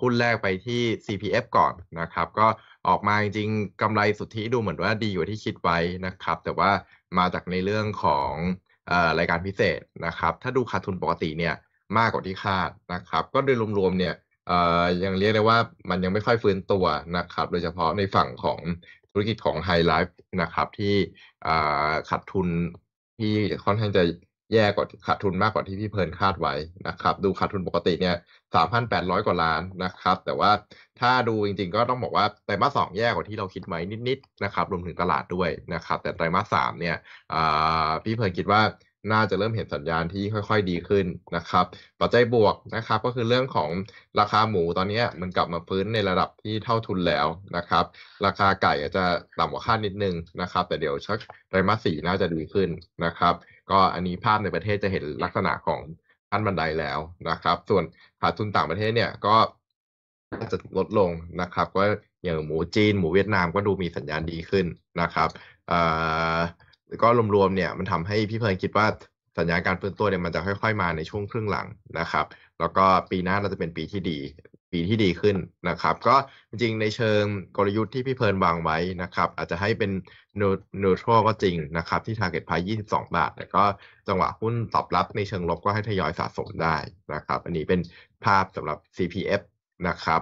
หุ้นแรกไปที่ CPF ก่อนนะครับ ก็ออกมาจริงๆกำไรสุทธิดูเหมือนว่าดีกว่าที่คิดไว้นะครับ แต่ว่ามาจากในเรื่องของรายการพิเศษนะครับ ถ้าดูขาดทุนปกติเนี่ยมากกว่าที่คาดนะครับ ก็โดยรวมๆ เนี่ยยังเรียกได้ว่ามันยังไม่ค่อยฟื้นตัวนะครับ โดยเฉพาะในฝั่งของธุรกิจของไฮไลฟ์นะครับ ที่ขาดทุนที่ค่อนข้างจะแย่กว่าขาดทุนมากกว่าที่พี่เพลินคาดไว้นะครับดูขาดทุนปกติเนี่ยสามพันแปดร้อยกว่าล้านนะครับ แต่ว่าถ้าดูจริงๆก็ต้องบอกว่าไตรมาสสองแย่กว่าที่เราคิดไว้ นิดๆนะครับรวมถึงตลาดด้วยนะครับ แต่ไตรมาสสามเนี่ยพี่เพลินคิดว่าน่าจะเริ่มเห็นสัญญาณที่ค่อยๆ ดีขึ้นนะครับ ปัจจัยบวกนะครับ ก็คือเรื่องของราคาหมูตอนนี้มันกลับมาฟื้นในระดับที่เท่าทุนแล้วนะครับ ราคาไก่อาจจะต่ำกว่าคาดนิดนึงนะครับ แต่เดี๋ยวชักไตรมาสสี่น่าจะดีขึ้นนะครับ ก็อันนี้ภาพในประเทศจะเห็นลักษณะของขั้นบันไดแล้วนะครับ ส่วนขาดทุนต่างประเทศเนี่ยก็จะลดลงนะครับ ก็อย่างหมูจีนหมูเวียดนามก็ดูมีสัญญาณดีขึ้นนะครับอ่าแล้วก็รวมๆเนี่ยมันทำให้พี่เพลินคิดว่า สัญญาการฟื้นตัวเนี่ยมันจะค่อยๆ มาในช่วงครึ่งหลังนะครับ แล้วก็ปีหน้าเราจะเป็นปีที่ดีปีที่ดีขึ้นนะครับ ก็จริงในเชิงกลยุทธ์ที่พี่เพลินวางไว้นะครับอาจจะให้เป็นนูโทรก็จริงนะครับ ที่ target price 22 บาทแต่ก็จังหวะหุ้นตอบรับในเชิงลบก็ให้ทยอยสะสมได้นะครับ อันนี้เป็นภาพสำหรับ CPF นะครับ